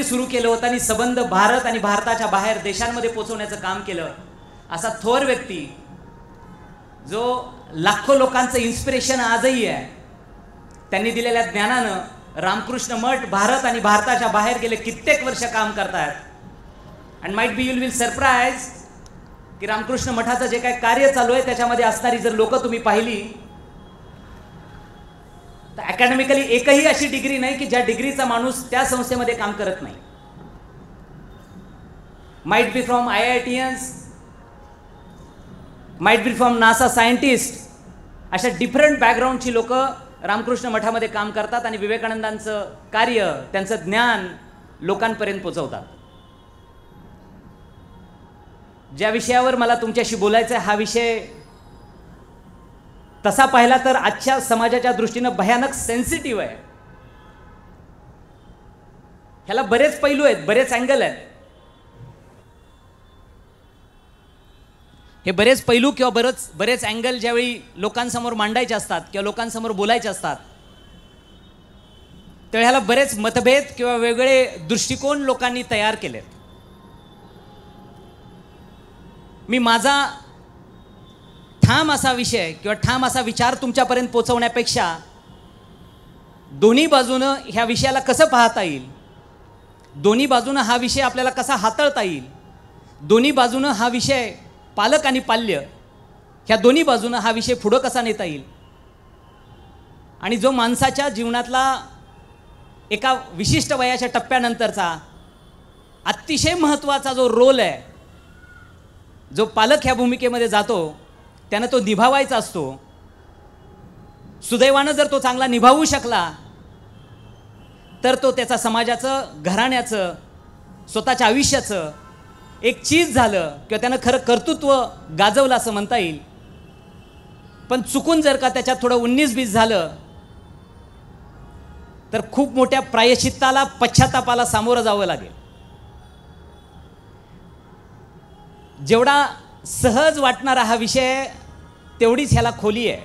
सुरू केलं होतं आणि सबंध भारत आणि भारताच्या बाहेर देशांमध्ये पोचवण्याचं काम केलं असा थोर व्यक्ती जो लाखो लोकांचं इन्स्पिरेशन आजही आहे त्यांनी दिलेल्या ज्ञानानं रामकृष्ण मठ भारत आणि भारताच्या बाहेर गेले कित्येक वर्ष काम करतायत and might be you'll will surprise की रामकृष्ण मठाचं जे काही कार्य चालू आहे त्याच्यामध्ये असणारी जर लोकं तुम्ही पाहिली तर अकॅडमिकली एकही अशी डिग्री नाही की ज्या डिग्रीचा माणूस त्या संस्थेमध्ये काम करत नाही might be from IITians might be from NASA scientist अशा डिफरंट बॅकग्राऊंडची लोक रामकृष्ण मठामध्ये काम करतात आणि विवेकानंदांचं कार्य त्यांचं ज्ञान लोकांपर्यंत पोचवतात ज्या विषयावर मला तुमच्याशी बोलायचं हा विषय तसा पाहिला तर आजच्या समाजाच्या दृष्टीनं भयानक सेन्सिटिव्ह आहे ह्याला बरेच पैलू आहेत बरेच अँगल आहेत हे बरेच पैलू किंवा बरेच बरेच अँगल ज्यावेळी लोकांसमोर मांडायचे असतात किंवा लोकांसमोर बोलायचे असतात तर ह्याला बरेच मतभेद किंवा वेगळे दृष्टिकोन लोकांनी तयार केलेत मी माझा ठाम असा विषय किंवा ठाम असा विचार तुमच्यापर्यंत पोचवण्यापेक्षा दोन्ही बाजूनं ह्या विषयाला कसं पाहता येईल दोन्ही बाजूनं हा विषय आपल्याला कसा हाताळता येईल दोन्ही बाजूनं हा विषय पालक आणि पाल्य ह्या दोन्ही बाजूनं हा विषय पुढं कसा नेता येईल आणि जो माणसाच्या जीवनातला एका विशिष्ट वयाच्या टप्प्यानंतरचा अतिशय महत्त्वाचा जो रोल आहे जो पालक ह्या भूमिकेमध्ये जातो त्यानं तो निभावायचा असतो सुदैवानं जर तो चांगला निभावू शकला तर तो त्याचा समाजाचं घराण्याचं स्वतःच्या आयुष्याचं एक चीज झालं किंवा त्यानं खरं कर्तृत्व गाजवलं असं म्हणता येईल पण चुकून जर का त्याच्यात थोडं उन्नीस बीस झालं तर खूप मोठ्या प्रायश्चित्ताला पश्चातापाला सामोरं जावं लागेल जेवढा सहज वाटणारा हा विषय तेवढीच ह्याला खोली आहे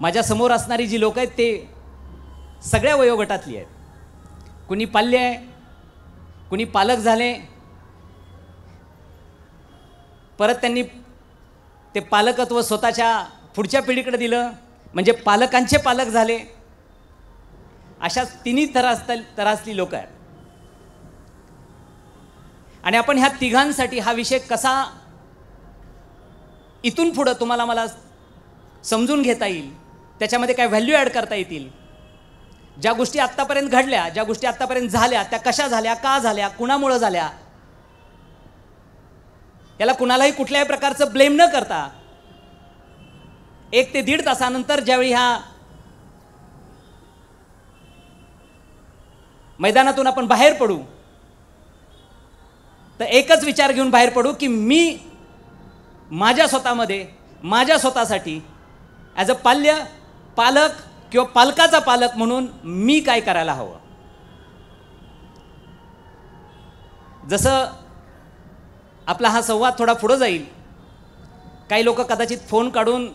माझ्या समोर असणारी जी लोक आहेत ते सगळ्या वयोगटातली आहेत कुणी पाल्य आहे कुणी पालक झाले परत त्यांनी ते पालकत्व स्वतःच्या पुढच्या पिढीकडे दिलं म्हणजे पालकांचे पालक झाले अशा तिन्ही तरास तरासली लोक आहेत आणि आपण ह्या तिघांसाठी हा विषय कसा इथून पुढं तुम्हाला मला समजून घेता येईल त्याच्यामध्ये काय व्हॅल्यू ॲड करता येतील ज्या गोष्टी आत्तापर्यंत घडल्या ज्या गोष्टी आत्तापर्यंत झाल्या त्या कशा झाल्या का झाल्या कुणामुळं झाल्या याला कुणालाही कुठल्याही प्रकारचं ब्लेम न करता एक ते दीड तासानंतर ज्यावेळी ह्या मैदानातून आपण बाहेर पडू तर एकच विचार घेऊन बाहेर पडू की मी माझ्या स्वतःमध्ये माझ्या स्वतःसाठी ॲज अ पाल्य पालक किंवा पालकाचा पालक म्हणून मी काय करायला हवं जसं आपला हा संवाद थोडा पुढं जाईल काही लोक कदाचित फोन काढून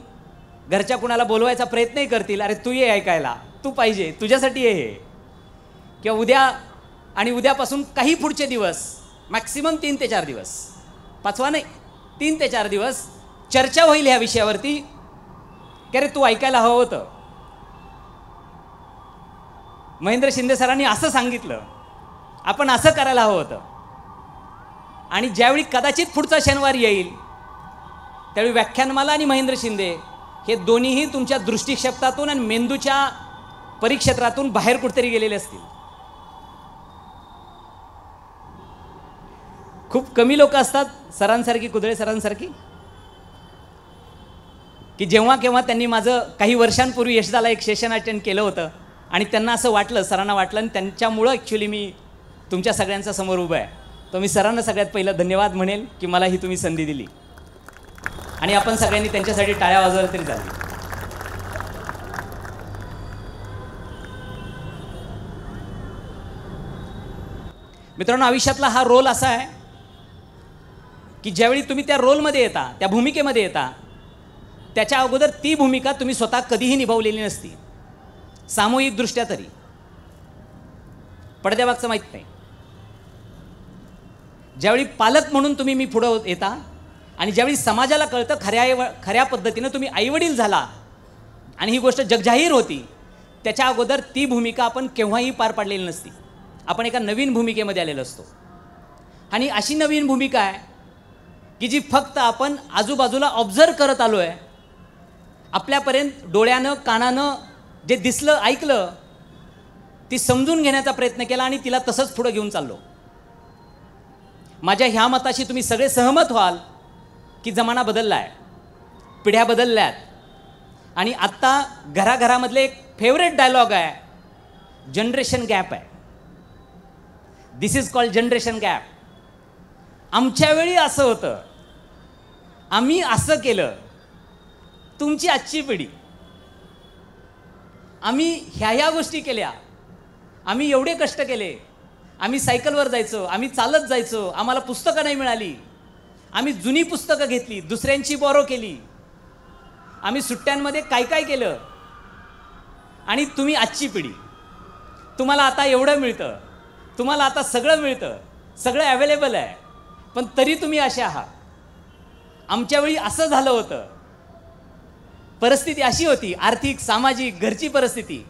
घरच्या कुणाला बोलवायचा प्रयत्नही करतील अरे तू ये ऐकायला तू पाहिजे तुझ्यासाठी हे किंवा उद्या आणि उद्यापासून काही पुढचे दिवस मॅक्सिमम तीन ते चार दिवस पाचवा नाही तीन ते चार दिवस चर्चा होईल ह्या विषयावरती की अरे तू ऐकायला हवं होतं महेंद्र शिंदे सरांनी असं सांगितलं आपण असं करायला हवं होतं आणि ज्यावेळी कदाचित पुढचा शनिवार येईल त्यावेळी व्याख्यानमाला आणि महेंद्र शिंदे हे दोन्हीही तुमच्या दृष्टिक्षेपतातून आणि मेंदूच्या परिक्षेत्रातून बाहेर कुठेतरी गेलेले असतील खूप कमी लोक असतात सरांसारखी कुदळे सरांसारखी की जेव्हा केव्हा त्यांनी माझं काही वर्षांपूर्वी यशदाला एक सेशन अटेंड केलं होतं आणि त्यांना असं वाटलं सरांना वाटलं आणि त्यांच्यामुळं ॲक्च्युली मी तुमच्या सगळ्यांच्या समोर उभं आहे तर मी सरांना सगळ्यात पहिलं धन्यवाद म्हणेल की मला ही तुम्ही संधी दिली आणि आपण सगळ्यांनी त्यांच्यासाठी टाळ्या वाजवल्या तरी झाली मित्रांनो आयुष्यातला हा रोल असा आहे की ज्यावेळी तुम्ही त्या रोलमध्ये येता त्या भूमिकेमध्ये येता त्याच्या अगोदर ती भूमिका तुम्ही स्वतः कधीही निभावलेली नसती सामूहिकदृष्ट्या तरी पडद्याबागचं माहीत नाही ज्यावेळी पालक म्हणून तुम्ही मी पुढं येता आणि ज्यावेळी समाजाला कळतं खऱ्या खऱ्या पद्धतीनं तुम्ही आईवडील झाला आणि ही गोष्ट जगजाहीर होती त्याच्या अगोदर ती भूमिका आपण केव्हाही पार पाडलेली नसती आपण एका नवीन भूमिकेमध्ये आलेलो असतो आणि अशी नवीन भूमिका आहे की जी फक्त आपण आजूबाजूला ऑब्झर्व करत आलो आहे आपल्यापर्यंत डोळ्यानं कानानं जे दिसलं ऐकलं ती समजून घेण्याचा प्रयत्न केला आणि तिला तसंच पुढं घेऊन चाललो माझ्या ह्या मताशी तुम्ही सगळे सहमत व्हाल की जमाना बदलला आहे पिढ्या बदलल्यात आणि आत्ता घराघरामधले एक फेवरेट डायलॉग आहे जनरेशन गॅप आहे this is called generation gap आमच्या वेळी असं होतं आम्ही असं केलं तुमची आजची पिढी आम्ही ह्या ह्या गोष्टी केल्या आम्ही एवढे कष्ट केले आम्ही सायकलवर जायचो आम्ही चालत जायचो आम्हाला पुस्तकं नाही मिळाली आम्ही जुनी पुस्तकं घेतली दुसऱ्यांची बॉरो केली आम्ही सुट्ट्यांमध्ये काय काय केलं आणि तुम्ही आजची पिढी तुम्हाला आता एवढं मिळतं तुम्हाला आता सगळं मिळतं सगळं अवेलेबल आहे पण तरी तुम्ही असे आहात आमच्या वेळी असं झालं होतं परिस्थिती अशी होती आर्थिक सामाजिक घरची परिस्थिती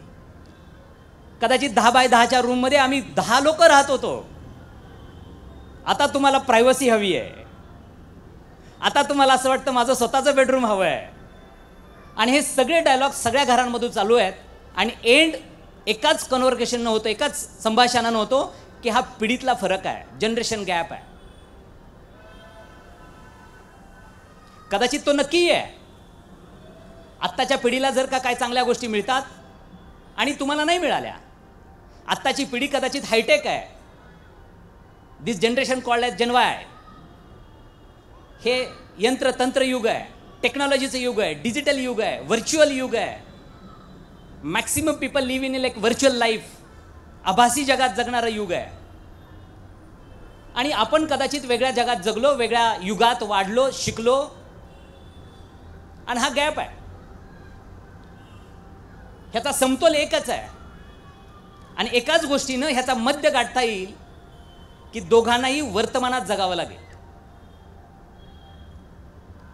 कदाचित दहा बाय दहाच्या रूममध्ये आम्ही दहा लोक राहत होतो आता तुम्हाला प्रायव्हसी हवी आहे आता तुम्हाला असं वाटतं माझं स्वतःचं बेडरूम हवं आहे आणि हे सगळे डायलॉग सगळ्या घरांमधून चालू आहेत आणि एंड एकाच कन्व्हर्केशननं होतं एकाच संभाषणानं होतो की हा पिढीतला फरक आहे जनरेशन गॅप आहे कदाचित तो नक्की आहे आत्ताच्या पिढीला जर का काय चांगल्या गोष्टी मिळतात आणि तुम्हाला नाही मिळाल्या आत्ताची पिढी कदाचित हायटेक आहे दिस जनरेशन कॉल्ड आहे जनवाय हे यंत्रतंत्र युग आहे टेक्नॉलॉजीचं युग आहे डिजिटल युग आहे व्हर्च्युअल युग आहे maximum people live in like virtual life आभासी जगात जगणारं युग आहे आणि आपण कदाचित वेगळ्या जगात जगलो वेगळ्या युगात वाढलो शिकलो आणि हा गॅप आहे ह्याचा समतोल एकच आहे आणि एकाच गोष्टीनं ह्याचा मध्य गाठता येईल की दोघांनाही वर्तमानात जगावं लागेल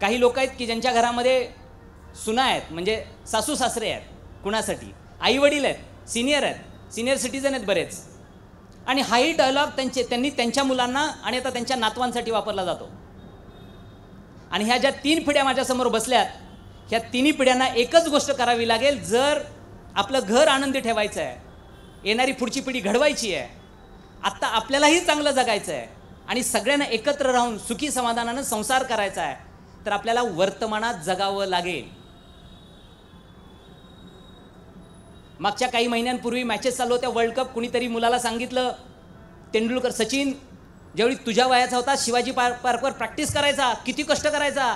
काही लोक आहेत की ज्यांच्या घरामध्ये सुना आहेत म्हणजे सासू सासरे आहेत कुणासाठी वडील आहेत सिनियर आहेत सिनियर सिटीजन आहेत बरेच आणि हाही डायलॉग त्यांचे त्यांनी त्यांच्या मुलांना आणि आता त्यांच्या नातवांसाठी वापरला जातो आणि ह्या ज्या तीन पिढ्या माझ्यासमोर बसल्यात ह्या तिन्ही पिढ्यांना एकच गोष्ट करावी लागेल जर आपलं घर आनंदी ठेवायचं आहे येणारी पुढची पिढी घडवायची आहे आत्ता आपल्यालाही चांगलं जगायचं आहे आणि सगळ्यांना एकत्र राहून सुखी समाधानानं संसार करायचा आहे तर आपल्याला वर्तमानात जगावं लागेल मागच्या काही महिन्यांपूर्वी मॅचेस चालू होत्या वर्ल्ड कप कुणीतरी मुलाला सांगितलं तेंडुलकर सचिन ज्यावेळी तुझ्या वयाचा होता शिवाजी पार्क पार्कवर प्रॅक्टिस करायचा किती कष्ट करायचा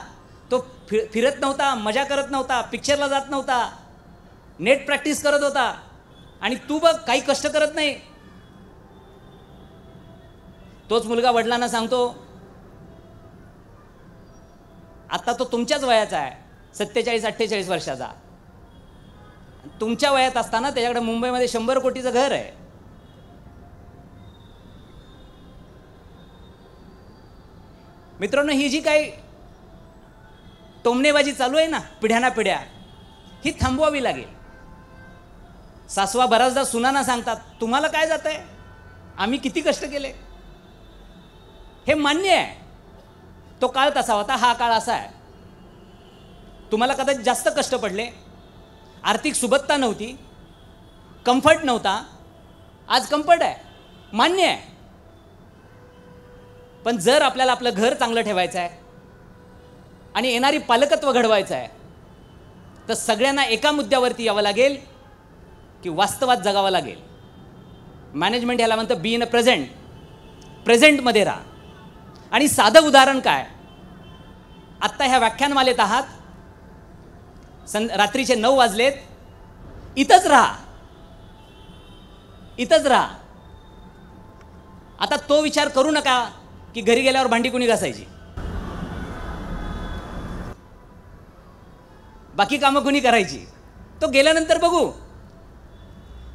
फिर फिरत नव्हता मजा करत नव्हता पिक्चरला जात नव्हता नेट प्रॅक्टिस करत होता आणि तू बघ काही कष्ट करत नाही तोच मुलगा वडिलांना सांगतो आता तो तुमच्याच वयाचा आहे सत्तेचाळीस अठ्ठेचाळीस वर्षाचा तुमच्या वयात असताना त्याच्याकडे मुंबईमध्ये शंभर कोटीचं घर आहे मित्रांनो ही जी काही टोमणेबाजी चालू आहे ना पिढ्याना पिढ्या ही थांबवावी लागेल सासवा बऱ्याचदा सुनाना सांगतात तुम्हाला काय जात आहे आम्ही किती कष्ट केले हे मान्य आहे तो काळ तसा होता हा काळ असा आहे तुम्हाला कदाचित जास्त कष्ट पडले आर्थिक सुबत्ता नव्हती कम्फर्ट नव्हता आज कम्फर्ट आहे मान्य आहे पण जर आपल्याला आपलं घर चांगलं ठेवायचं आहे आणि येणारी पालकत्व घडवायचं आहे तर सगळ्यांना एका मुद्द्यावरती यावं लागेल की वास्तवात जगावं लागेल मॅनेजमेंट याला म्हणतं बी इन अ प्रेझेंट प्रेझेंटमध्ये राहा आणि साधं उदाहरण काय आत्ता ह्या व्याख्यानमालेत आहात सं रात्रीचे नऊ वाजलेत इथंच राहा इथंच राहा आता तो विचार करू नका की घरी गेल्यावर भांडी कुणी घासायची बाकी कामं कुणी करायची तो गेल्यानंतर बघू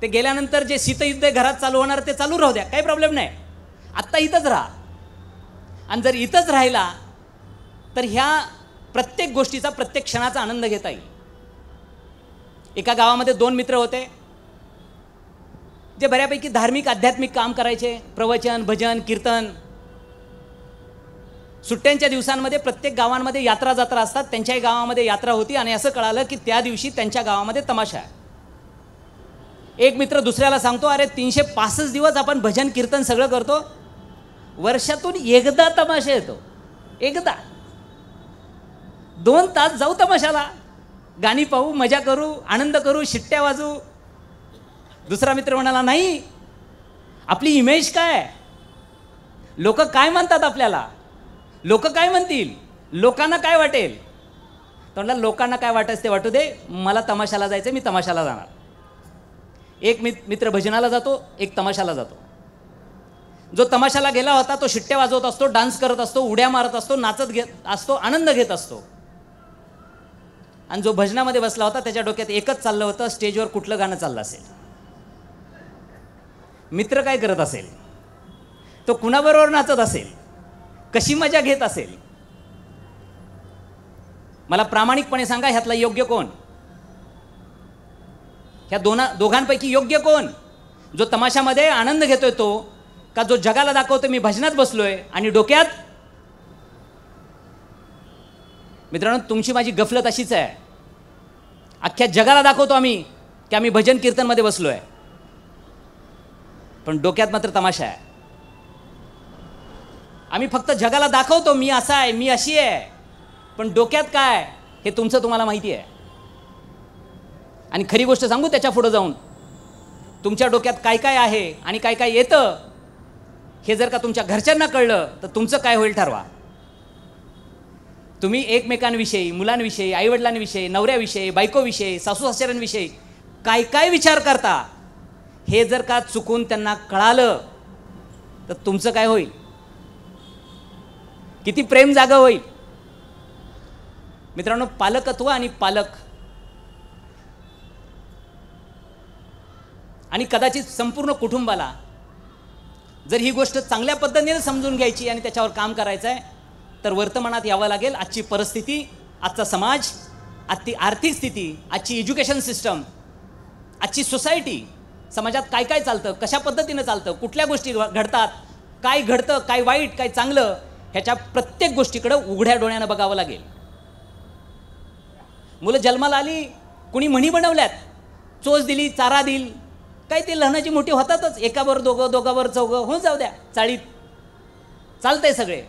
ते गेल्यानंतर जे शीतयुद्ध घरात चालू होणार ते चालू राहू द्या काही प्रॉब्लेम नाही आत्ता इथंच राहा आणि जर इथंच राहिला तर ह्या प्रत्येक गोष्टीचा प्रत्येक क्षणाचा आनंद घेता येईल एका गावामध्ये दोन मित्र होते जे बऱ्यापैकी धार्मिक आध्यात्मिक काम करायचे प्रवचन भजन कीर्तन सुट्ट्यांच्या दिवसांमध्ये प्रत्येक गावांमध्ये यात्रा जात्रा असतात त्यांच्याही गावामध्ये यात्रा होती आणि असं कळालं की त्या दिवशी त्यांच्या गावामध्ये तमाशा आहे एक मित्र दुसऱ्याला सांगतो अरे तीनशे पासष्ट दिवस आपण भजन कीर्तन सगळं करतो वर्षातून एकदा तमाशा येतो एकदा दोन तास जाऊ तमाशाला गाणी पाहू मजा करू आनंद करू शिट्ट्या वाजू दुसरा मित्र म्हणाला नाही आपली इमेज काय लोक काय म्हणतात आपल्याला लोक काय म्हणतील लोकांना काय वाटेल तर म्हटलं लोकांना काय वाटायचं ते वाटू दे मला तमाशाला जायचं मी तमाशाला जाणार एक मित मित्र भजनाला जातो एक तमाशाला जातो जो तमाशाला गेला होता तो शिट्ट्या वाजवत असतो डान्स करत असतो उड्या मारत असतो नाचत घेत असतो आनंद घेत असतो आणि जो भजनामध्ये बसला होता त्याच्या डोक्यात एकच चाललं होतं स्टेजवर कुठलं गाणं चाललं असेल मित्र काय करत असेल तो कुणाबरोबर नाचत असेल कशी मजा घेत असेल मला प्रामाणिकपणे सांगा ह्यातला योग्य कोण ह्या दोना दोघांपैकी योग्य कोण जो तमाशामध्ये आनंद घेतोय तो का जो जगाला दाखवतो मी भजनात बसलोय आणि डोक्यात मित्रांनो तुमची माझी गफलत अशीच आहे अख्ख्या जगाला दाखवतो आम्ही की आम्ही भजन कीर्तनमध्ये बसलो आहे पण डोक्यात मात्र तमाशा आहे आम्ही फक्त जगाला दाखवतो मी असा आहे मी अशी आहे पण डोक्यात काय हे तुमचं तुम्हाला माहिती आहे आणि खरी गोष्ट सांगू त्याच्या पुढं जाऊन तुमच्या डोक्यात काय काय आहे आणि काय काय येतं हे जर का तुमच्या घरच्यांना कळलं तर तुमचं काय होईल ठरवा तुम्ही एकमेकांविषयी मुलांविषयी आईवडिलांविषयी नवऱ्याविषयी बायकोविषयी सासू सासऱ्यांविषयी काय काय विचार करता हे जर का चुकून त्यांना कळालं तर तुमचं काय होईल किती प्रेम जागा होईल मित्रांनो पालकत्व आणि पालक आणि कदाचित संपूर्ण कुटुंबाला जर ही गोष्ट चांगल्या पद्धतीने समजून घ्यायची आणि त्याच्यावर काम करायचं आहे तर वर्तमानात यावं लागेल आजची परिस्थिती आजचा समाज आजची आर्थिक स्थिती आजची एज्युकेशन सिस्टम आजची सोसायटी समाजात काय काय चालतं कशा पद्धतीनं चालतं कुठल्या गोष्टी घडतात काय घडतं काय वाईट काय चांगलं ह्याच्या प्रत्येक गोष्टीकडं उघड्या डोळ्यानं बघावं लागेल मुलं जन्माला आली कुणी म्हणी बनवल्यात चोच दिली चारा दिल काय ते लहनाची मोठी होतातच एकावर दोघं दोघावर चौघं हो जाऊ द्या चाळीत चालतंय सगळे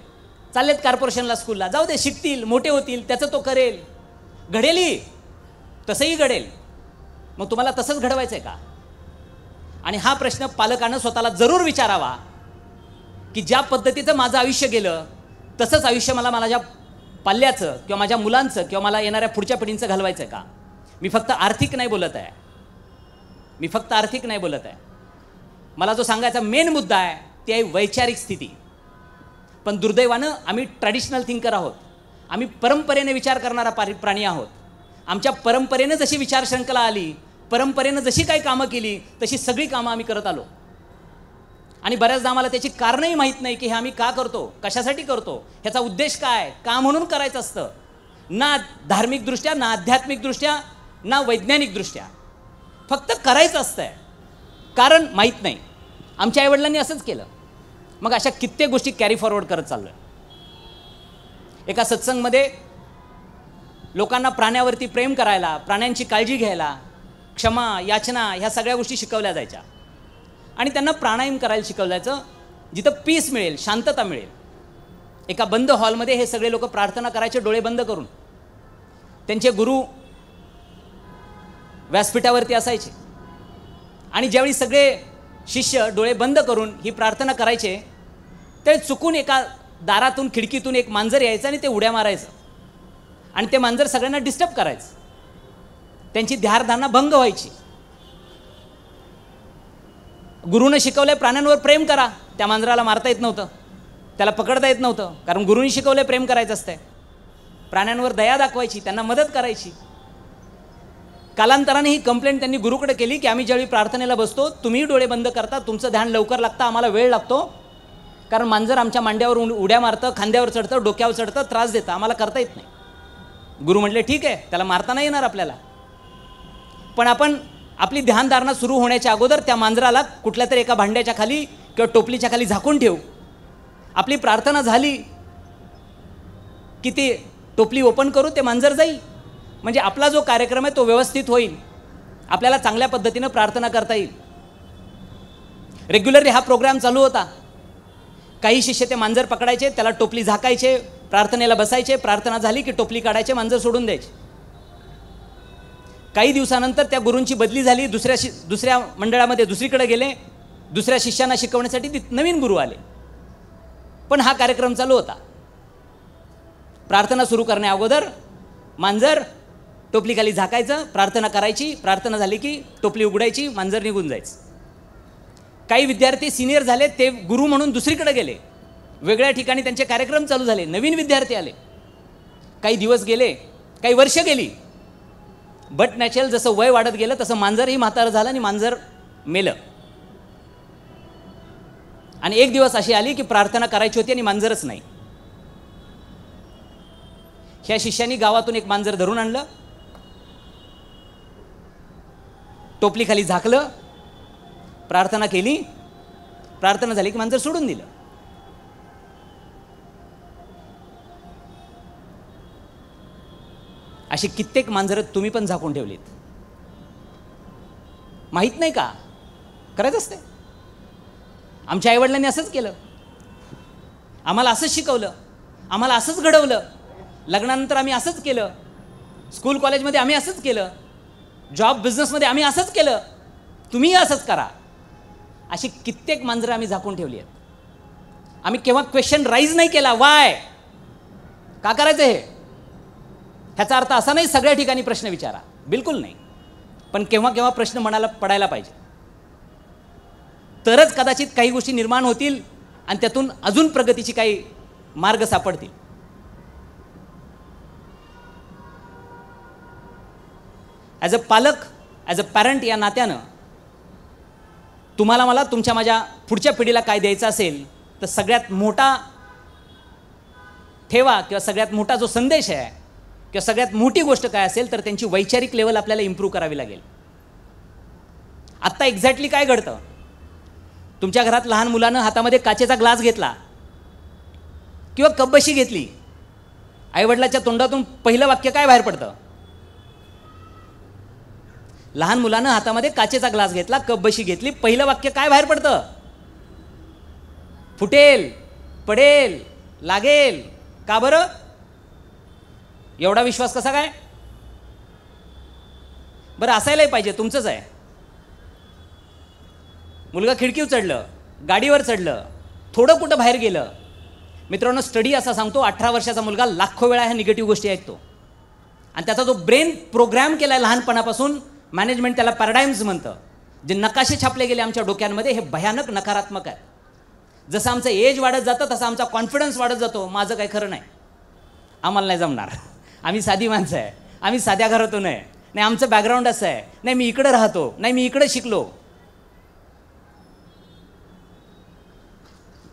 चाललेत कॉर्पोरेशनला स्कूलला जाऊ दे शिकतील मोठे होतील त्याचं तो करेल घडेलही तसंही घडेल मग तुम्हाला तसंच घडवायचं आहे का आणि हा प्रश्न पालकानं स्वतःला जरूर विचारावा की ज्या पद्धतीचं माझं आयुष्य गेलं तसंच आयुष्य मला माझ्या पाल्याचं किंवा माझ्या मुलांचं किंवा मला येणाऱ्या पुढच्या पिढींचं घालवायचं आहे का मी फक्त आर्थिक नाही बोलत आहे मी फक्त आर्थिक नाही बोलत आहे मला जो सांगायचा मेन मुद्दा आहे ती आहे वैचारिक स्थिती पण दुर्दैवानं आम्ही ट्रॅडिशनल थिंकर आहोत आम्ही परंपरेने विचार करणारा पारी प्राणी आहोत आमच्या परंपरेनं जशी विचारशृंखला आली परंपरेनं जशी काही कामं केली तशी सगळी कामं आम्ही करत आलो आणि बऱ्याचदा आम्हाला त्याची कारणंही माहीत नाही की हे आम्ही का करतो कशासाठी करतो ह्याचा उद्देश काय का म्हणून करायचं असतं ना धार्मिकदृष्ट्या ना आध्यात्मिकदृष्ट्या ना वैज्ञानिकदृष्ट्या फक्त करायचं असतं आहे कारण माहीत नाही आमच्या आईवडिलांनी असंच केलं मग अशा कित्येक गोष्टी कॅरी फॉरवर्ड करत चाललो आहे एका सत्संगमध्ये लोकांना प्राण्यावरती प्रेम करायला प्राण्यांची काळजी घ्यायला क्षमा याचना ह्या सगळ्या गोष्टी शिकवल्या जायच्या आणि त्यांना प्राणायाम करायला शिकवल्याचं जिथं पीस मिळेल शांतता मिळेल एका बंद हॉलमध्ये हे सगळे लोक प्रार्थना करायचे डोळे बंद करून त्यांचे गुरु व्यासपीठावरती असायचे आणि ज्यावेळी सगळे शिष्य डोळे बंद करून ही प्रार्थना करायचे ते चुकून एका दारातून खिडकीतून एक मांजर यायचं आणि ते उड्या मारायचं आणि ते मांजर सगळ्यांना डिस्टर्ब करायचं त्यांची ध्यारधारणा भंग व्हायची गुरुनं शिकवले प्राण्यांवर प्रेम करा त्या मांजराला मारता येत नव्हतं त्याला पकडता येत नव्हतं कारण गुरुनी शिकवले प्रेम करायचं असतंय प्राण्यांवर दया दाखवायची त्यांना मदत करायची कालांतराने ही कंप्लेंट त्यांनी गुरुकडे केली की आम्ही ज्यावेळी प्रार्थनेला बसतो तुम्ही डोळे बंद करता तुमचं ध्यान लवकर लागतं आम्हाला वेळ लागतो कारण मांजर आमच्या मांड्यावर उड्या मारतं खांद्यावर चढतं डोक्यावर चढतं त्रास देतं आम्हाला करता येत नाही गुरु म्हटले ठीक आहे त्याला मारता नाही येणार आपल्याला पण आपण आपली ध्यानधारणा सुरू होण्याच्या अगोदर त्या मांजराला कुठल्या तरी एका भांड्याच्या खाली किंवा टोपलीच्या खाली झाकून ठेवू आपली प्रार्थना झाली की ती टोपली ओपन करू ते मांजर जाईल म्हणजे आपला जो कार्यक्रम आहे तो व्यवस्थित होईल आपल्याला चांगल्या पद्धतीनं प्रार्थना करता येईल रेग्युलरली हा प्रोग्राम चालू होता काही शिष्य ते मांजर पकडायचे त्याला टोपली झाकायचे प्रार्थनेला बसायचे प्रार्थना झाली की टोपली काढायचे मांजर सोडून द्यायचे काही दिवसानंतर त्या गुरूंची बदली झाली दुसऱ्या शि दुसऱ्या मंडळामध्ये दुसरीकडे गेले दुसऱ्या शिष्यांना शिकवण्यासाठी ती नवीन गुरु आले पण हा कार्यक्रम चालू होता प्रार्थना सुरू करण्या अगोदर मांजर टोपलीखाली झाकायचं प्रार्थना करायची प्रार्थना झाली की टोपली उघडायची मांजर निघून जायचं काही विद्यार्थी सिनियर झाले ते गुरु म्हणून दुसरीकडे गेले वेगळ्या ठिकाणी त्यांचे कार्यक्रम चालू झाले नवीन विद्यार्थी आले काही दिवस गेले काही वर्ष गेली बट नॅचरल जसं वय वाढत गेलं तसं मांजरही म्हातारं झालं आणि मांजर मेलं आणि एक दिवस अशी आली की प्रार्थना करायची होती आणि मांजरच नाही ह्या शिष्यानी गावातून एक मांजर धरून आणलं टोपली खाली झाकलं प्रार्थना केली प्रार्थना झाली की मांजर सोडून दिलं अशी कित्येक मांजरं तुम्ही पण झाकून ठेवलीत माहीत नाही का करायच असते आमच्या आईवडिलांनी असंच केलं आम्हाला असंच शिकवलं आम्हाला असंच घडवलं लग्नानंतर आम्ही असंच केलं स्कूल कॉलेजमध्ये आम्ही असंच केलं जॉब बिझनेसमध्ये आम्ही असंच केलं तुम्हीही असंच करा अशी कित्येक मांजरं आम्ही झाकून ठेवली आहेत आम्ही केव्हा क्वेश्चन राईज नाही केला वाय का करायचं हे ह्याचा अर्थ असा नाही सगळ्या ठिकाणी प्रश्न विचारा बिलकुल नाही पण केव्हा केव्हा प्रश्न मनाला पडायला पाहिजे तरच कदाचित काही गोष्टी निर्माण होतील आणि त्यातून अजून प्रगतीची काही मार्ग सापडतील ॲज अ पालक ॲज अ पॅरंट या नात्यानं तुम्हाला मला तुमच्या माझ्या पुढच्या पिढीला काय द्यायचं असेल तर सगळ्यात मोठा ठेवा किंवा सगळ्यात मोठा जो संदेश आहे किंवा सगळ्यात मोठी गोष्ट काय असेल तर त्यांची वैचारिक लेवल आपल्याला इम्प्रूव्ह करावी लागेल आत्ता एक्झॅक्टली काय घडतं तुमच्या घरात लहान मुलानं हातामध्ये काचेचा ग्लास घेतला किंवा कब्बशी घेतली आईवडिलाच्या तोंडातून पहिलं वाक्य काय बाहेर पडतं लहान मुलानं हातामध्ये काचेचा ग्लास घेतला कब्बशी घेतली पहिलं वाक्य काय बाहेर पडतं फुटेल पडेल लागेल का बरं एवढा विश्वास कसा काय बरं असायलाही पाहिजे तुमचंच आहे मुलगा खिडकीवर चढलं गाडीवर चढलं थोडं कुठं बाहेर गेलं मित्रांनो स्टडी असा सांगतो अठरा वर्षाचा मुलगा लाखो वेळा ह्या निगेटिव्ह गोष्टी ऐकतो आणि त्याचा जो ब्रेन प्रोग्राम केला आहे लहानपणापासून मॅनेजमेंट त्याला पॅराडाईम्स म्हणतं जे नकाशे छापले गेले आमच्या डोक्यांमध्ये हे भयानक नकारात्मक आहे जसं आमचं एज वाढत जातं तसं आमचा कॉन्फिडन्स वाढत जातो माझं काही खरं नाही आम्हाला नाही जमणार आम्ही साधी माणसं आहे आम्ही साध्या घरातून आहे नाही आमचं बॅकग्राऊंड असं आहे नाही मी इकडं राहतो नाही मी इकडं शिकलो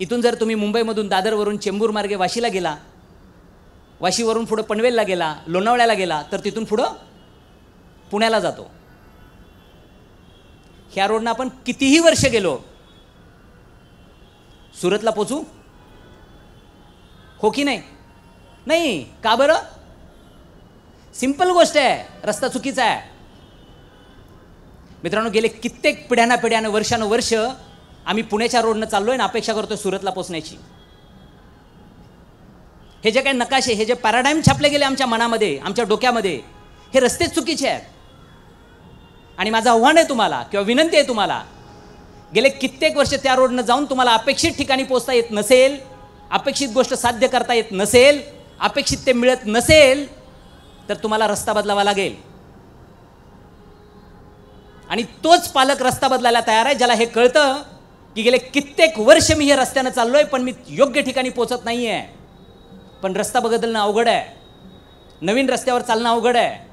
इथून जर तुम्ही मुंबईमधून दादरवरून चेंबूर मार्गे वाशीला गेला वाशीवरून पुढं पनवेलला गेला लोणावळ्याला गेला तर तिथून पुढं पुण्याला जातो ह्या रोडनं आपण कितीही वर्ष गेलो सुरतला पोचू हो की नाही नाही का बरं सिंपल गोष्ट आहे रस्ता चुकीचा आहे मित्रांनो गेले कित्येक पिढ्याना पिढ्यानं वर्षानुवर्ष आम्ही पुण्याच्या रोडनं चाललो आहे अपेक्षा करतोय सुरतला पोचण्याची हे जे काही नकाशे हे जे पॅराडाईम छापले गेले आमच्या मनामध्ये आमच्या डोक्यामध्ये हे रस्तेच चुकीचे आहेत आणि माझं आव्हान आहे तुम्हाला किंवा विनंती आहे तुम्हाला गेले कित्येक वर्ष त्या रोडनं जाऊन तुम्हाला अपेक्षित ठिकाणी पोचता येत नसेल अपेक्षित गोष्ट साध्य करता येत नसेल अपेक्षित ते मिळत नसेल तर तुम्हाला रस्ता बदलावा लागेल आणि तोच पालक रस्ता बदलायला तयार आहे ज्याला हे कळतं की गेले कित्येक वर्ष मी हे रस्त्यानं चाललो आहे पण मी योग्य ठिकाणी पोचत नाही आहे पण रस्ता बदलणं अवघड आहे नवीन रस्त्यावर चालणं अवघड आहे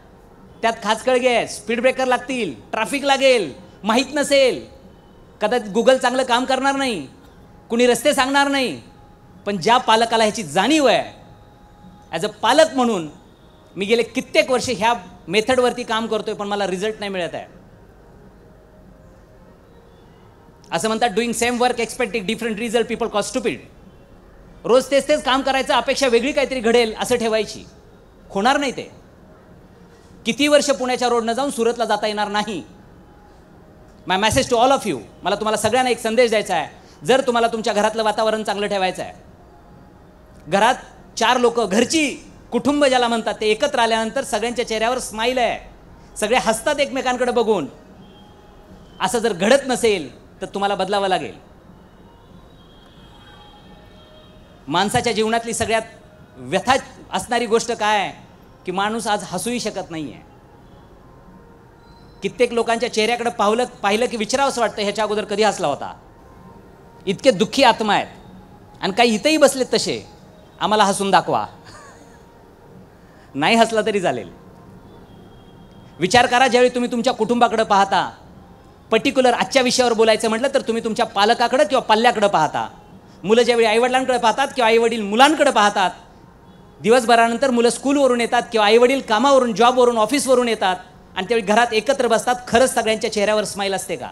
त्यात खास कळगे स्पीड ब्रेकर लागतील ट्रॅफिक लागेल माहीत नसेल कदाचित गुगल चांगलं काम करणार नाही कुणी रस्ते सांगणार नाही पण ज्या पालकाला ह्याची जाणीव आहे ॲज अ पालक म्हणून मी गेले कित्येक वर्षे ह्या मेथडवरती काम करतोय पण मला रिझल्ट नाही मिळत आहे असं म्हणतात doing same work expecting different result people पिड रोज तेच तेच काम करायचं अपेक्षा वेगळी काहीतरी घडेल असं ठेवायची होणार नाही ते किती वर्ष पुण्याच्या रोडनं जाऊन सुरतला जाता येणार नाही my message to all of you मला तुम्हाला सगळ्यांना एक संदेश द्यायचा आहे जर तुम्हाला तुमच्या घरातलं वातावरण चांगलं ठेवायचं आहे घरात चार लोक घरची कुटुंब ज्याला म्हणतात ते एकत्र आल्यानंतर सगळ्यांच्या चेहऱ्यावर स्माईल आहे सगळे हसतात एकमेकांकडे बघून असं जर घडत नसेल तर तुम्हाला बदलावं लागेल माणसाच्या जीवनातली सगळ्यात व्यथा असणारी गोष्ट काय की माणूस आज हसूही शकत नाही आहे कित्येक लोकांच्या चेहऱ्याकडे पाहलं पाहिलं की विचारावंसं वाटतं ह्याच्या अगोदर कधी हसला होता इतके दुःखी आत्मा आहेत आणि काही इथंही बसलेत तसे आम्हाला हसून दाखवा नाही हसला तरी चालेल विचार करा ज्यावेळी तुम्ही तुमच्या कुटुंबाकडे पाहता पर्टिक्युलर आजच्या विषयावर बोलायचं म्हटलं तर तुम्ही तुमच्या पालकाकडं किंवा पाल्याकडं पाहता मुलं ज्यावेळी आईवडिलांकडे पाहतात किंवा आईवडील मुलांकडे पाहतात दिवसभरानंतर मुलं स्कूलवरून येतात किंवा आईवडील कामावरून जॉबवरून ऑफिसवरून येतात आणि त्यावेळी घरात एकत्र बसतात खरंच सगळ्यांच्या चेहऱ्यावर स्माईल असते का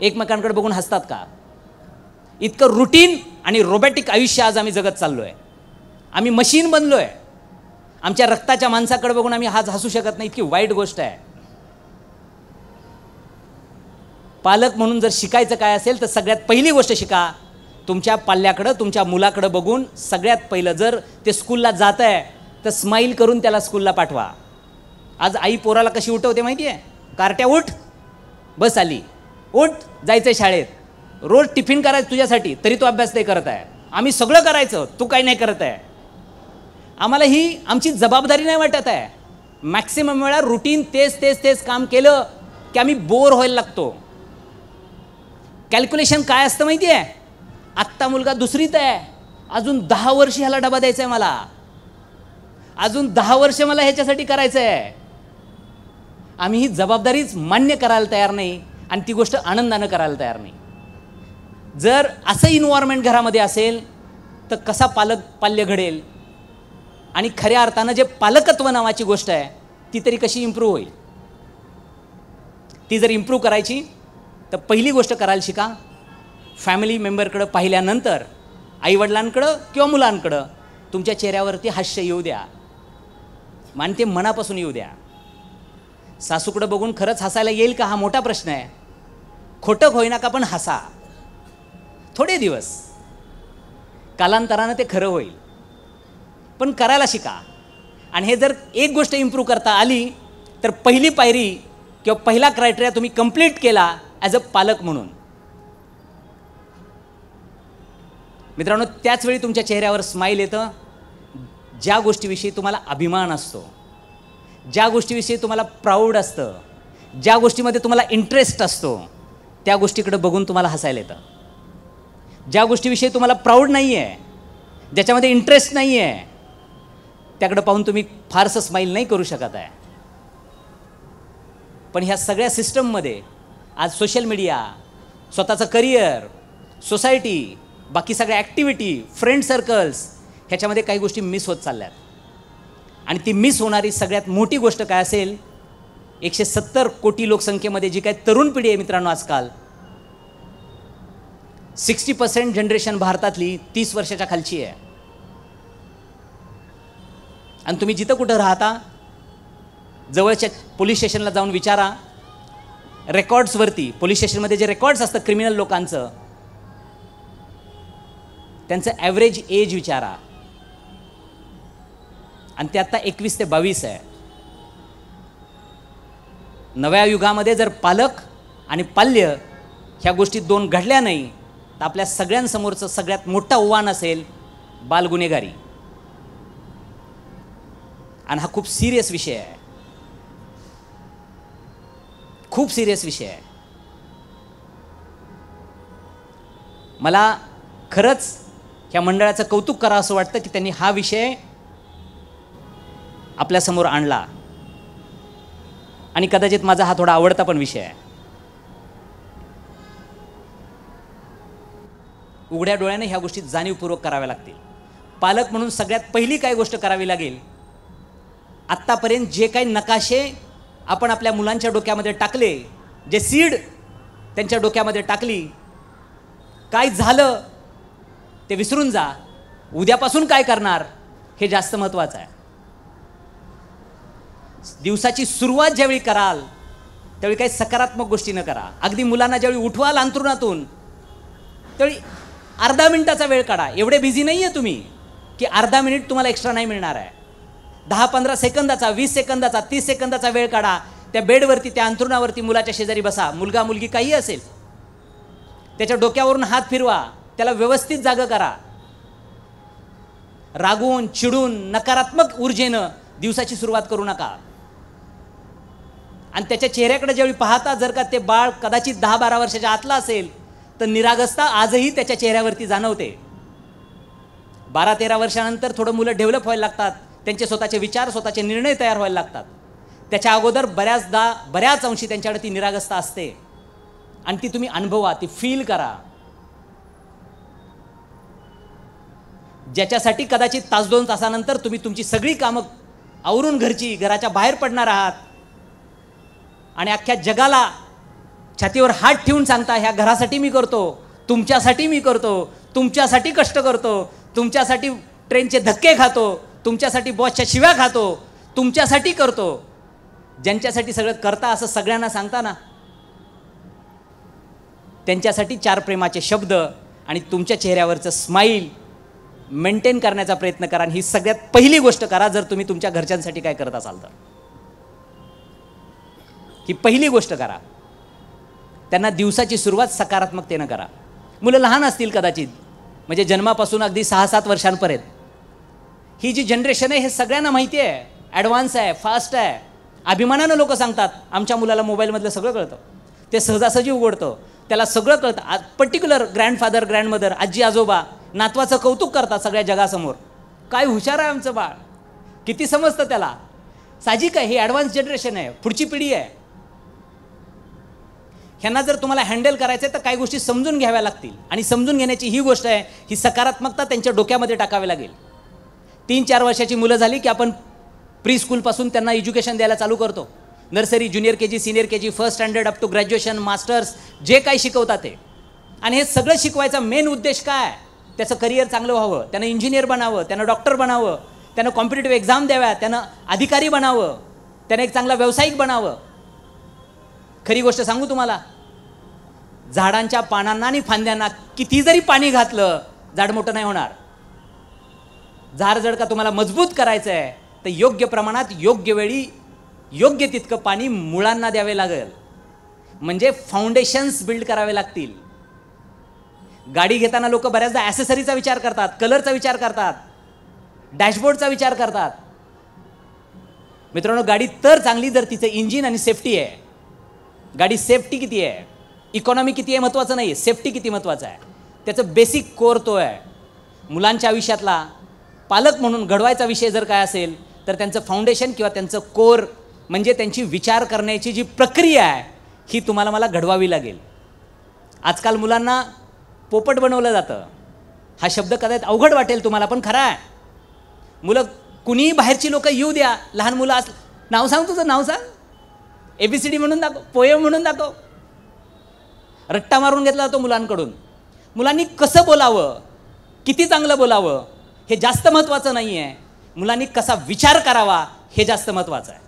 एकमेकांकडे बघून हसतात का इतकं रुटीन आणि रोबॅटिक आयुष्य आज आम्ही जगत चाललो आहे आम्ही मशीन बनलो आहे आमच्या रक्ताच्या माणसाकडे बघून आम्ही हाच हसू शकत नाही इतकी वाईट गोष्ट आहे पालक म्हणून जर शिकायचं काय असेल तर सगळ्यात पहिली गोष्ट शिका तुमच्या पाल्याकडं तुमच्या मुलाकडं बघून सगळ्यात पहिलं जर ते स्कूलला जात आहे तर स्माईल करून त्याला स्कूलला पाठवा आज आई पोराला कशी उठवते माहिती आहे कार्ट्या उठ बस आली उठ जायचं आहे शाळेत रोज टिफिन करायचं तुझ्यासाठी तरी तो अभ्यास नाही करत आहे आम्ही सगळं करायचं तू काही नाही करत आहे आम्हाला ही आमची जबाबदारी नाही वाटत आहे मॅक्सिमम वेळा रुटीन तेच तेच तेच काम केलं की आम्ही बोर व्हायला लागतो कॅल्क्युलेशन काय असतं माहिती आहे आत्ता मुलगा दुसरीत आहे अजून दहा वर्ष ह्याला डबा द्यायचा आहे मला अजून दहा वर्ष मला ह्याच्यासाठी करायचं आहे आम्ही ही जबाबदारीच मान्य करायला तयार नाही आणि ती गोष्ट आनंदानं करायला तयार नाही जर असं इन्व्हायरमेंट घरामध्ये असेल तर कसा पालक पाल्य घडेल आणि खऱ्या अर्थानं जे पालकत्व नावाची गोष्ट आहे ती तरी कशी इम्प्रूव्ह होईल ती जर इम्प्रूव्ह करायची तर पहिली गोष्ट करायला शिका फॅमिली मेंबरकडं पाहिल्यानंतर आईवडिलांकडं किंवा मुलांकडं तुमच्या चेहऱ्यावरती हास्य येऊ द्या मान ते मनापासून येऊ द्या सासूकडं बघून खरंच हसायला येईल का हा मोठा प्रश्न आहे खोटं होईना का पण हसा थोडे दिवस कालांतरानं ते खरं होईल पण करायला शिका आणि हे जर एक गोष्ट इम्प्रूव्ह करता आली तर पहिली पायरी किंवा पहिला क्रायटेरिया तुम्ही कंप्लीट केला ॲज अ पालक म्हणून मित्रांनो त्याचवेळी तुमच्या चेहऱ्यावर स्माईल येतं ज्या गोष्टीविषयी तुम्हाला अभिमान असतो ज्या गोष्टीविषयी तुम्हाला प्राऊड असतं ज्या गोष्टीमध्ये तुम्हाला इंटरेस्ट असतो त्या गोष्टीकडे बघून तुम्हाला हसायला येतं ज्या गोष्टीविषयी तुम्हाला प्राऊड नाही आहे ज्याच्यामध्ये इंटरेस्ट नाही आहे त्याकडं पाहून तुम्ही फारसं स्माईल नाही करू शकत आहे पण ह्या सगळ्या सिस्टममध्ये आज सोशल मीडिया स्वतःचं करिअर सोसायटी बाकी सगळ्या ॲक्टिव्हिटी फ्रेंड सर्कल्स ह्याच्यामध्ये काही गोष्टी मिस होत चालल्यात आणि ती मिस होणारी सगळ्यात मोठी गोष्ट काय असेल एकशे सत्तर कोटी लोकसंख्येमध्ये जी काय तरुण पिढी आहे मित्रांनो आजकाल सिक्स्टी पर्सेंट जनरेशन भारतातली तीस वर्षाच्या खालची आहे आणि तुम्ही जिथं कुठं राहता जवळच्या पोलीस स्टेशनला जाऊन विचारा रेकॉर्ड्सवरती पोलीस स्टेशनमध्ये जे रेकॉर्ड्स असतात क्रिमिनल लोकांचं त्यांचं ॲव्हरेज एज विचारा आणि ते आत्ता एकवीस ते बावीस आहे नव्या युगामध्ये जर पालक आणि पाल्य ह्या गोष्टी दोन घडल्या नाही तर आपल्या सगळ्यांसमोरचं सगळ्यात मोठं आव्हान असेल बालगुन्हेगारी आणि हा खूप सिरियस विषय आहे खूप सिरियस विषय आहे मला खरंच ह्या मंडळाचं कौतुक करा असं वाटतं की त्यांनी हा विषय आपल्यासमोर आणला आणि कदाचित माझा हा थोडा आवडता पण विषय आहे उघड्या डोळ्याने ह्या गोष्टी जाणीवपूर्वक कराव्या लागतील पालक म्हणून सगळ्यात पहिली काय गोष्ट करावी लागेल आत्तापर्यंत जे काही नकाशे आपण आपल्या मुलांच्या डोक्यामध्ये टाकले जे सीड त्यांच्या डोक्यामध्ये टाकली काय झालं ते विसरून जा उद्यापासून काय करणार हे जास्त महत्त्वाचं आहे दिवसाची सुरुवात ज्यावेळी कराल त्यावेळी काही सकारात्मक गोष्टी न करा अगदी मुलांना ज्यावेळी उठवाल अंतरुणातून त्यावेळी अर्धा मिनिटाचा वेळ काढा एवढे बिझी नाही आहे तुम्ही की अर्धा मिनिट तुम्हाला एक्स्ट्रा नाही मिळणार आहे दहा पंधरा सेकंदाचा वीस सेकंदाचा तीस सेकंदाचा वेळ काढा त्या बेडवरती त्या अंथरुणावरती मुलाच्या शेजारी बसा मुलगा मुलगी काही असेल त्याच्या डोक्यावरून हात फिरवा त्याला व्यवस्थित जागं करा रागून चिडून नकारात्मक ऊर्जेनं दिवसाची सुरुवात करू नका आणि त्याच्या चेहऱ्याकडे ज्यावेळी पाहता जर का ते बाळ कदाचित दहा बारा वर्षाच्या आतला असेल तर निरागसता आजही त्याच्या चेहऱ्यावरती जाणवते बारा तेरा वर्षानंतर थोडं मुलं डेव्हलप व्हायला लागतात त्यांचे स्वतःचे विचार स्वतःचे निर्णय तयार व्हायला लागतात त्याच्या अगोदर बऱ्याचदा बऱ्याच अंशी त्यांच्याकडे ती निरागस्ता असते आणि ती तुम्ही अनुभवा ती फील करा ज्याच्यासाठी कदाचित तास दोन तासानंतर तुम्ही तुमची सगळी कामं आवरून घरची घराच्या बाहेर पडणार आहात आणि अख्ख्या जगाला छातीवर हात ठेवून सांगता ह्या घरासाठी मी करतो तुमच्यासाठी मी करतो तुमच्यासाठी कष्ट करतो तुमच्यासाठी ट्रेनचे धक्के खातो तुमच्यासाठी बॉसच्या शिव्या खातो तुमच्यासाठी करतो ज्यांच्यासाठी सगळं करता असं सगळ्यांना सांगता ना त्यांच्यासाठी चार प्रेमाचे शब्द आणि तुमच्या चेहऱ्यावरचं स्माईल मेंटेन करण्याचा प्रयत्न करा आणि ही सगळ्यात पहिली गोष्ट करा जर तुम्ही तुमच्या घरच्यांसाठी काय करत असाल तर ही पहिली गोष्ट करा त्यांना दिवसाची सुरुवात सकारात्मकतेनं करा मुलं लहान असतील कदाचित म्हणजे जन्मापासून अगदी सहा सात वर्षांपर्यंत ही जी जनरेशन आहे हे सगळ्यांना माहिती आहे ॲडव्हान्स आहे फास्ट आहे अभिमानानं लोक सांगतात आमच्या मुलाला मोबाईलमधलं सगळं कळतं ते सहजासहजी उघडतं त्याला सगळं कळतं आ पर्टिक्युलर ग्रँडफादर ग्रँडमदर आजी आजोबा नातवाचं कौतुक करतात सगळ्या जगासमोर काय हुशार आहे आमचं बाळ किती समजतं त्याला साजिक आहे ही ॲडव्हान्स जनरेशन आहे पुढची पिढी आहे ह्यांना जर तुम्हाला हँडल करायचं आहे तर काही गोष्टी समजून घ्याव्या लागतील आणि समजून घेण्याची ही गोष्ट आहे ही सकारात्मकता त्यांच्या डोक्यामध्ये टाकावी लागेल तीन चार वर्षाची मुलं झाली की आपण प्री स्कूलपासून त्यांना एज्युकेशन द्यायला चालू करतो nursery junior K G senior K G first standard up to graduation masters जे काही शिकवतात ते आणि हे सगळं शिकवायचा मेन उद्देश काय त्याचं करिअर चांगलं व्हावं त्यानं इंजिनियर बनावं त्यानं डॉक्टर बनावं त्यानं कॉम्पिटेटिव्ह एक्झाम द्याव्या त्यानं अधिकारी बनावं त्यानं एक चांगला व्यावसायिक बनावं खरी गोष्ट सांगू तुम्हाला झाडांच्या पानांना आणि फांद्यांना किती जरी पाणी घातलं झाड मोठं नाही होणार झार का तुम्हाला मजबूत करायचं आहे तर योग्य प्रमाणात योग्य वेळी योग्य तितकं पाणी मुळांना द्यावे लागेल म्हणजे फाउंडेशन्स बिल्ड करावे लागतील गाडी घेताना लोक बऱ्याचदा ॲसेसरीचा विचार करतात कलरचा विचार करतात डॅशबोर्डचा विचार करतात मित्रांनो गाडी तर चांगली जर तिचं इंजिन आणि सेफ्टी आहे गाडी सेफ्टी किती आहे इकॉनॉमी किती आहे महत्त्वाचं नाही आहे सेफ्टी किती महत्त्वाचं आहे त्याचं बेसिक कोर तो आहे मुलांच्या आयुष्यातला पालक म्हणून घडवायचा विषय जर काय असेल तर त्यांचं फाउंडेशन किंवा त्यांचं कोर म्हणजे त्यांची विचार करण्याची जी प्रक्रिया आहे ही तुम्हाला मला घडवावी लागेल आजकाल मुलांना पोपट बनवलं जातं हा शब्द कदाचित अवघड वाटेल तुम्हाला पण खरा आहे मुलं कुणीही बाहेरची लोकं येऊ द्या लहान मुलं असं नाव सांग तुझं नाव सांग ए बी सी डी म्हणून दाखव पोयम म्हणून दाखव रट्टा मारून घेतला जातो मुलांकडून मुलांनी कसं बोलावं किती चांगलं बोलावं हे जास्त महत्त्वाचं नाही आहे मुलांनी कसा विचार करावा हे जास्त महत्त्वाचं आहे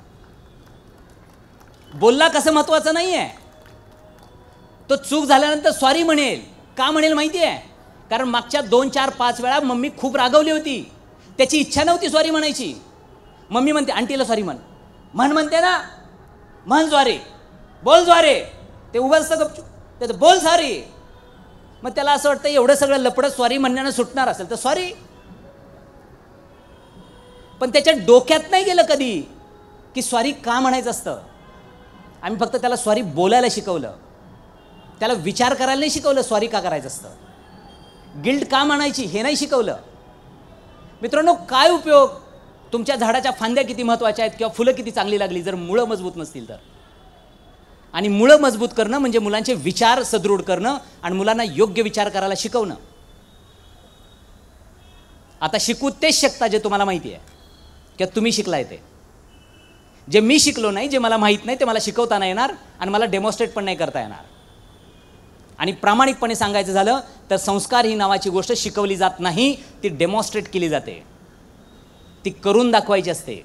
बोलला कसं महत्त्वाचं नाही आहे तो चूक झाल्यानंतर सॉरी म्हणेल का म्हणेल माहिती आहे कारण मागच्या दोन चार पाच वेळा मम्मी खूप रागवली होती त्याची इच्छा नव्हती सॉरी म्हणायची मम्मी म्हणते आंटीला सॉरी म्हण म्हण म्हणते ना म्हण ज्वारी बोल ज्वारी ते उभं असतं गप त्याचं बोल सॉरी मग त्याला असं वाटतं एवढं सगळं लपडं सॉरी म्हणण्यानं सुटणार असेल तर सॉरी पण त्याच्या डोक्यात नाही गेलं कधी की स्वारी का म्हणायचं असतं आम्ही फक्त त्याला स्वारी बोलायला शिकवलं त्याला विचार करायला नाही शिकवलं स्वारी का करायचं असतं गिल्ड का म्हणायची हे नाही शिकवलं मित्रांनो काय उपयोग तुमच्या झाडाच्या फांद्या किती महत्त्वाच्या आहेत किंवा फुलं किती चांगली लागली जर मुळं मजबूत नसतील तर आणि मुळं मजबूत करणं म्हणजे मुलांचे विचार सदृढ करणं आणि मुलांना योग्य विचार करायला शिकवणं आता शिकू तेच शकता जे तुम्हाला माहिती आहे किंवा तुम्ही शिकलाय ते जे मी शिकलो नाही जे मला माहीत नाही ते मला शिकवता नाही येणार आणि मला डेमॉन्स्ट्रेट पण नाही करता येणार आणि प्रामाणिकपणे सांगायचं झालं तर संस्कार ही नावाची गोष्ट शिकवली जात नाही ती डेमॉन्स्ट्रेट केली जाते ती करून दाखवायची असते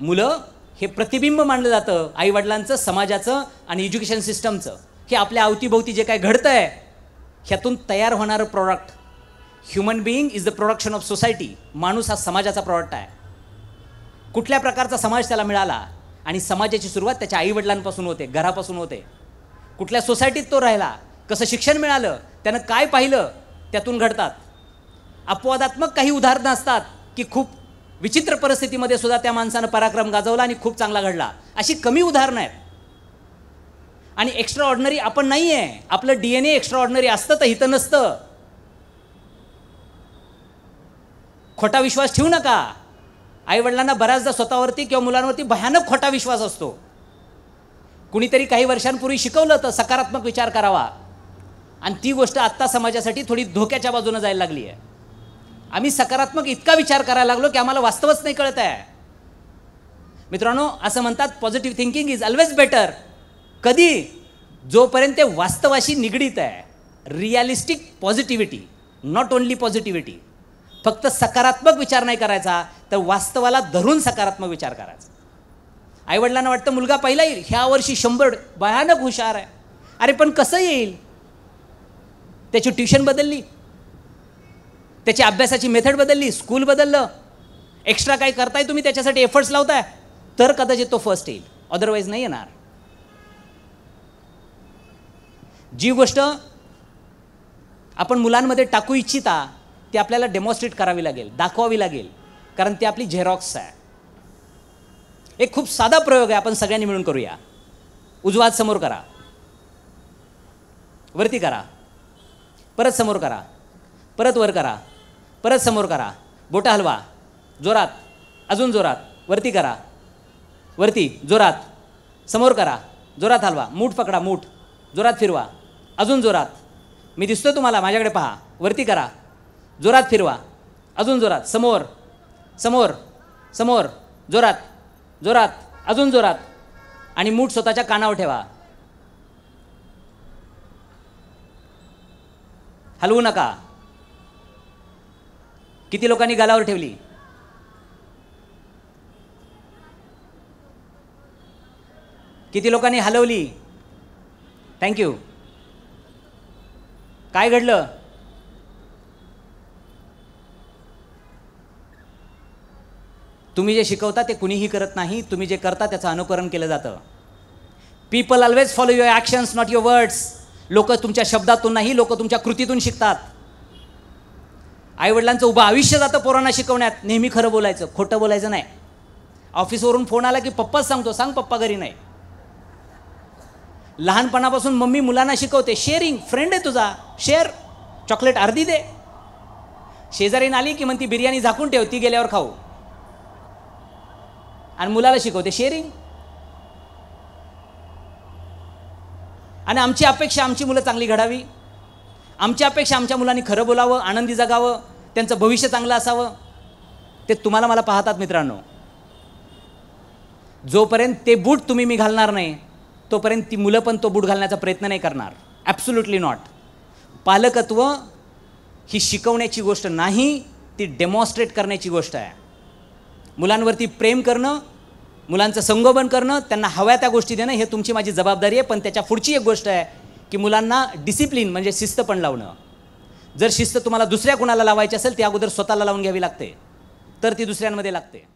मुलं हे प्रतिबिंब मानलं जातं आईवडिलांचं समाजाचं आणि एज्युकेशन सिस्टमचं हे आपल्या अवतीभोवती जे काय घडतं आहे ह्यातून तयार होणारं product human being is the production of society माणूस हा समाजाचा प्रॉडक्ट आहे कुठल्या प्रकारचा समाज त्याला मिळाला आणि समाजाची सुरुवात त्याच्या आईवडिलांपासून होते घरापासून होते कुठल्या सोसायटीत तो राहिला कसं शिक्षण मिळालं त्यानं काय पाहिलं त्यातून घडतात अपवादात्मक काही उदाहरणं असतात की खूप विचित्र परिस्थितीमध्ये सुद्धा त्या माणसानं पराक्रम गाजवला आणि खूप चांगला घडला अशी कमी उदाहरणं आहेत आणि एक्स्ट्रा ऑर्डनरी आपण नाही आहे आपलं D N A extraordinary असतं तर इथं नसतं खोटा विश्वास ठेवू नका आईवडिलांना बऱ्याचदा स्वतःवरती किंवा मुलांवरती भयानक खोटा विश्वास असतो कुणीतरी काही वर्षांपूर्वी शिकवलं तर सकारात्मक विचार करावा आणि ती गोष्ट आत्ता समाजासाठी थोडी धोक्याच्या बाजूनं जायला लागली आहे आम्ही सकारात्मक इतका विचार करायला लागलो की आम्हाला वास्तवच नाही कळत आहे मित्रांनो असं म्हणतात positive thinking is always better कधी जोपर्यंत ते वास्तवाशी निगडीत आहे realistic positivity not only positivity फक्त सकारात्मक विचार नाही करायचा तर वास्तवाला धरून सकारात्मक विचार करायचा आईवडिलांना वाटतं मुलगा पहिला येईल ह्या वर्षी शंभर भयानक हुशार आहे अरे पण कसं येईल त्याची ट्युशन बदलली त्याची अभ्यासाची मेथड बदलली स्कूल बदललं एक्स्ट्रा काय करताय तुम्ही त्याच्यासाठी एफर्ट्स लावताय तर कदाचित तो फर्स्ट येईल अदरवाईज नाही येणार जी गोष्ट आपण मुलांमध्ये टाकू इच्छिता ती आपल्याला डेमॉन्स्ट्रेट करावी लागेल दाखवावी लागेल कारण ती आपली झेरॉक्स आहे एक खूप साधा प्रयोग आहे आपण सगळ्यांनी मिळून करूया उजवात समोर करा वरती करा परत समोर करा परत वर करा परत समोर करा बोटा हलवा जोरात अजून जोरात वरती करा वरती जोरात समोर करा जोरात हलवा मूठ पकडा मूठ जोरात फिरवा अजून जोरात मी दिसतो तुम्हाला माझ्याकडे पहा वरती करा जोरात फिरवा अजून जोरात समोर समोर समोर जोरात जोरात अजून जोरात आणि मूठ स्वतःच्या कानावर ठेवा हलवू नका किती लोकांनी गालावर ठेवली किती लोकांनी हलवली थँक्यू काय घडलं तुम्ही जे शिकवता ते कुणीही करत नाही तुम्ही जे करता त्याचं अनुकरण केलं जातं people always follow your actions not your words लोक तुमच्या शब्दातून नाही लोक तुमच्या कृतीतून शिकतात आईवडिलांचं उभं आयुष्य जातं पोरांना शिकवण्यात नेहमी खरं बोलायचं खोटं बोलायचं नाही ऑफिसवरून फोन आला की पप्पाच सांगतो सांग पप्पा घरी नाही लहानपणापासून मम्मी मुलांना शिकवते शेअरिंग फ्रेंड आहे तुझा शेअर चॉकलेट अर्धी दे शेजारीन आली की म्हणती बिर्याणी झाकून ठेव ती गेल्यावर खाऊ आणि मुलाला शिकवते शेअरिंग आणि आमची अपेक्षा आमची मुलं चांगली घडावी आमची अपेक्षा आमच्या मुलांनी खरं बोलावं आनंदी जगावं त्यांचं भविष्य चांगलं असावं ते तुम्हाला मला पाहतात मित्रांनो जोपर्यंत ते बूट तुम्ही मी घालणार नाही तोपर्यंत ती मुलं पण तो बूट घालण्याचा प्रयत्न नाही करणार ॲब्सुल्युटली नॉट पालकत्व ही शिकवण्याची गोष्ट नाही ती डेमॉन्स्ट्रेट करण्याची गोष्ट आहे मुलांवरती प्रेम करणं मुलांचं संगोपन करणं त्यांना हव्या त्या गोष्टी देणं हे तुमची माझी जबाबदारी आहे पण त्याच्या पुढची एक गोष्ट आहे की मुलांना डिसिप्लिन म्हणजे शिस्त पण लावणं जर शिस्त तुम्हाला दुसऱ्या कुणाला लावायची असेल ती अगोदर स्वतःला लावून घ्यावी लागते तर ती दुसऱ्यांमध्ये लागते